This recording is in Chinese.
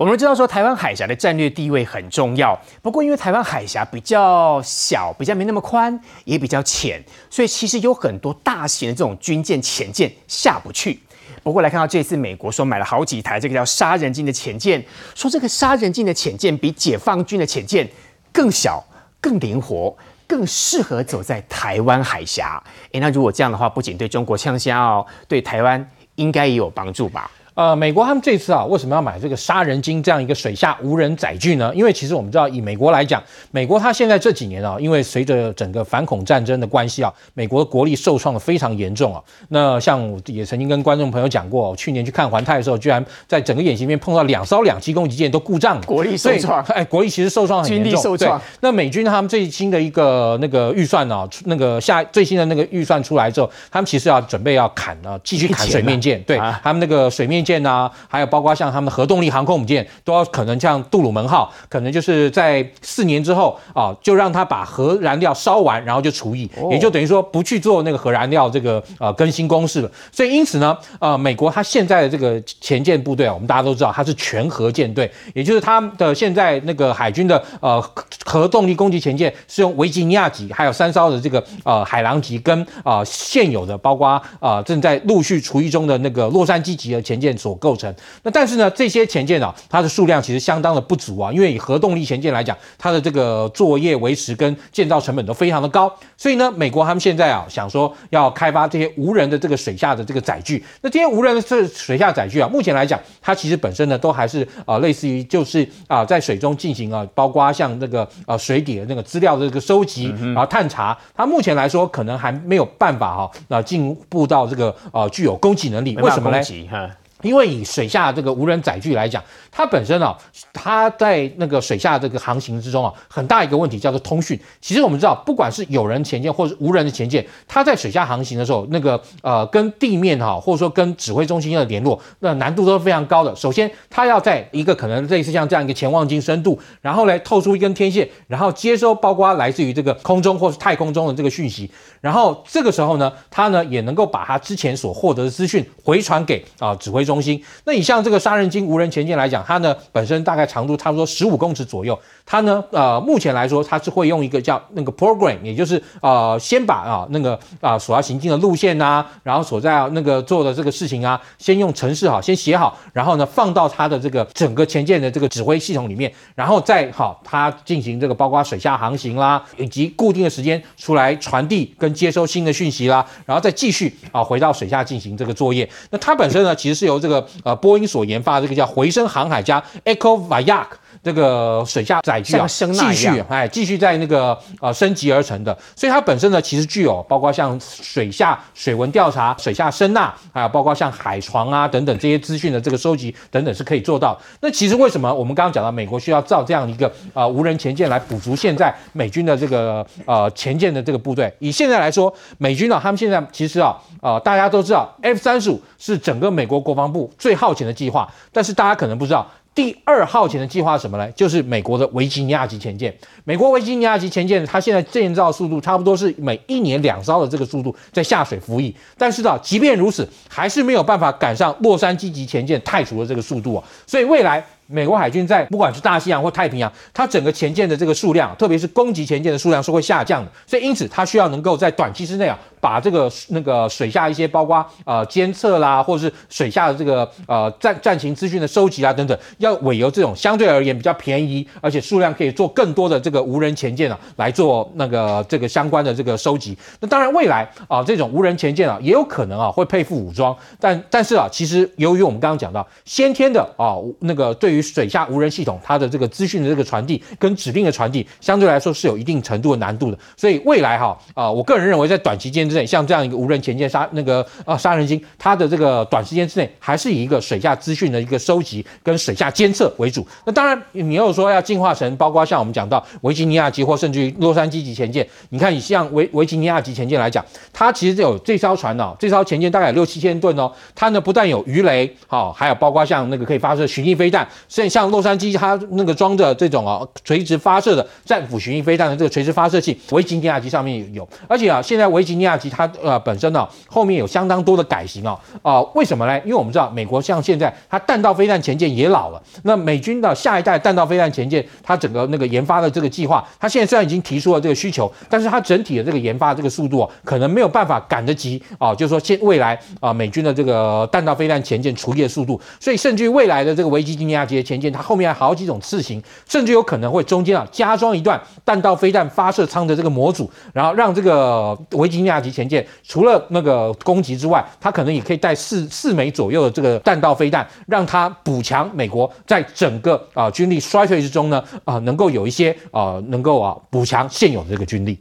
我们知道说台湾海峡的战略地位很重要，不过因为台湾海峡比较小，比较没那么宽，也比较浅，所以其实有很多大型的这种军舰、潜舰下不去。不过来看到这次美国说买了好几台这个叫“杀人鲸”的潜舰，说这个“杀人鲸”的潜舰比解放军的潜舰更小、更灵活、更适合走在台湾海峡。诶，那如果这样的话，不仅对中国呛虾哦，对台湾应该也有帮助吧？呃，美国他们这次啊，为什么要买这个杀人鲸这样一个水下无人载具呢？因为其实我们知道，以美国来讲，美国它现在这几年啊，因为随着整个反恐战争的关系啊，美国国力受创的非常严重啊。那像也曾经跟观众朋友讲过，去年去看环太的时候，居然在整个演习面碰到两艘两栖攻击舰都故障，国力受创。哎，国力其实受创很严重。那美军他们最新的一个那个预算呢，那个下最新的那个预算出来之后，他们其实要准备要砍了，继续砍水面舰，对他们那个水面。舰啊，还有包括像他们的核动力航空母舰，都要可能像杜鲁门号，可能就是在四年之后啊，就让他把核燃料烧完，然后就除役，也就等于说不去做那个核燃料这个呃更新公式了。所以因此呢，呃，美国他现在的这个前舰部队啊，我们大家都知道，它是全核舰队，也就是他的现在那个海军的呃核动力攻击前舰是用维吉尼亚级，还有三艘的这个呃海狼级跟啊现有的，包括啊正在陆续除役中的那个洛杉矶级的前舰。所构成，那但是呢，这些潜艇啊，它的数量其实相当的不足啊，因为以核动力潜艇来讲，它的这个作业维持跟建造成本都非常的高，所以呢，美国他们现在啊，想说要开发这些无人的这个水下的这个载具，那这些无人的这水下载具啊，目前来讲，它其实本身呢，都还是啊，类似于就是啊，在水中进行啊，包括像那个呃水底的那个资料的这个收集啊探查，它目前来说可能还没有办法哈，那进步到这个呃具有攻击能力，为什么呢？因为以水下这个无人载具来讲，它本身啊，它在那个水下这个航行之中啊，很大一个问题叫做通讯。其实我们知道，不管是有人潜舰或者是无人的潜舰，它在水下航行的时候，那个呃跟地面哈，或者说跟指挥中心的联络，那难度都是非常高的。首先，它要在一个可能类似像这样一个潜望镜深度，然后来透出一根天线，然后接收包括来自于这个空中或是太空中的这个讯息，然后这个时候呢，它呢也能够把它之前所获得的资讯回传给啊指挥。中心，那你像这个杀人鲸无人潜舰来讲，它呢本身大概长度差不多十五公尺左右。它呢，呃，目前来说，它是会用一个叫那个 program，也就是呃，先把啊那个啊所要行进的路线呐，然后所在啊、那个做的这个事情啊，先用程式好先写好，然后呢放到它的这个整个前舰的这个指挥系统里面，然后再好它进行这个包括水下航行啦，以及固定的时间出来传递跟接收新的讯息啦，然后再继续啊回到水下进行这个作业。那它本身呢，其实是由这个呃波音所研发的这个叫回声航海家 Echo v a y a k 这个水下载具啊，升呐一哎，继续在那个呃升级而成的，所以它本身呢，其实具有包括像水下水文调查、水下声呐，还有包括像海床啊等等这些资讯的这个收集等等是可以做到。那其实为什么我们刚刚讲到美国需要造这样一个呃无人潜舰来补足现在美军的这个呃潜舰的这个部队？以现在来说，美军啊，他们现在其实啊，呃大家都知道 F 三十五是整个美国国防部最耗钱的计划，但是大家可能不知道。第二号舰的计划什么呢？就是美国的维吉尼亚级潜艇。美国维吉尼亚级潜艇，它现在建造速度差不多是每一年两艘的这个速度在下水服役。但是啊，即便如此，还是没有办法赶上洛杉矶级潜艇太熟的这个速度啊。所以未来。美国海军在不管是大西洋或太平洋，它整个前舰的这个数量，特别是攻击前舰的数量是会下降的，所以因此它需要能够在短期之内啊，把这个那个水下一些，包括呃监测啦，或者是水下的这个呃战战情资讯的收集啊等等，要委由这种相对而言比较便宜，而且数量可以做更多的这个无人前舰啊来做那个这个相关的这个收集。那当然未来啊，这种无人前舰啊也有可能啊会配附武装，但但是啊，其实由于我们刚刚讲到先天的啊那个对于水下无人系统，它的这个资讯的这个传递跟指令的传递相对来说是有一定程度的难度的。所以未来哈啊，我个人认为在短期间之内，像这样一个无人潜舰杀那个呃杀人鲸，它的这个短时间之内还是以一个水下资讯的一个收集跟水下监测为主。那当然，你又说要进化成，包括像我们讲到维吉尼亚级或甚至于洛杉矶级潜艇，你看你像维维吉尼亚级潜艇来讲，它其实有这艘船哦，这艘潜艇大概有六七千吨哦，它呢不但有鱼雷好，还有包括像那个可以发射巡弋飞弹。所以像洛杉矶，它那个装着这种啊垂直发射的战斧巡弋飞弹的这个垂直发射器，维吉尼亚级上面也有。而且啊，现在维吉尼亚级它呃本身呢后面有相当多的改型啊啊，为什么呢？因为我们知道美国像现在它弹道飞弹前舰也老了，那美军的下一代弹道飞弹前舰，它整个那个研发的这个计划，它现在虽然已经提出了这个需求，但是它整体的这个研发这个速度啊，可能没有办法赶得及啊，就是说现未来啊美军的这个弹道飞弹前舰除役速度，所以甚至于未来的这个维吉尼亚级。潜舰，它后面还有好几种次型，甚至有可能会中间啊加装一段弹道飞弹发射舱的这个模组，然后让这个维吉尼亚级潜舰除了那个攻击之外，它可能也可以带四四枚左右的这个弹道飞弹，让它补强美国在整个啊军力衰退之中呢啊能够有一些啊能够啊补强现有的这个军力。